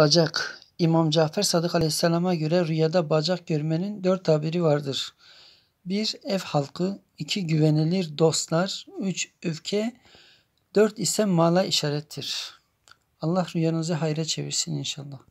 Bacak İmam Cafer Sadık Aleyhisselam'a göre rüyada bacak görmenin dört tabiri vardır. 1. Ev halkı 2. Güvenilir dostlar 3. Öfke 4. ise mala işarettir. Allah rüyanızı hayra çevirsin inşallah.